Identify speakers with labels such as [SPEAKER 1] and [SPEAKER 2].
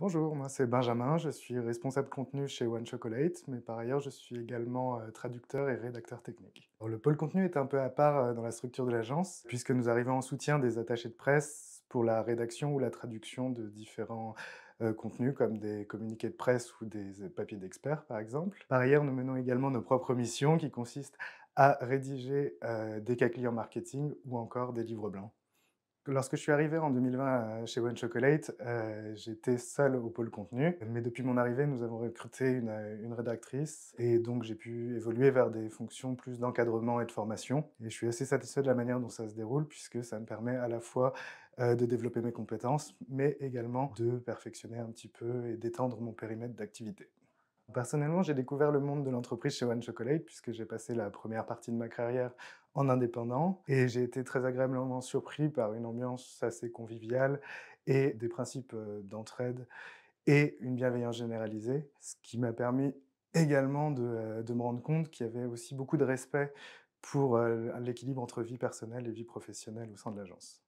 [SPEAKER 1] Bonjour, moi c'est Benjamin, je suis responsable contenu chez One Chocolate, mais par ailleurs je suis également euh, traducteur et rédacteur technique. le pôle contenu est un peu à part euh, dans la structure de l'agence, puisque nous arrivons en soutien des attachés de presse pour la rédaction ou la traduction de différents euh, contenus comme des communiqués de presse ou des papiers d'experts par exemple. Par ailleurs, nous menons également nos propres missions qui consistent à rédiger des cas clients marketing ou encore des livres blancs. Lorsque je suis arrivé en 2020 euh, chez One Chocolate, euh, j'étais seul au pôle contenu. Mais depuis mon arrivée, nous avons recruté euh, une, rédactrice et donc j'ai pu évoluer vers des fonctions plus d'encadrement et de formation. Et je suis assez satisfait de la manière dont ça se déroule puisque ça me permet à la fois de développer mes compétences, mais également de perfectionner un petit peu et d'étendre mon périmètre d'activité. Personnellement, j'ai découvert le monde de l'entreprise chez One Chocolate puisque j'ai passé la première partie de ma carrière en indépendant et j'ai été très agréablement surpris par une ambiance assez conviviale et des principes euh, d'entraide et une bienveillance généralisée, ce qui m'a permis également de, euh, de, me rendre compte qu'il y avait aussi beaucoup de respect pour euh, l'équilibre entre vie personnelle et vie professionnelle au sein de l'agence.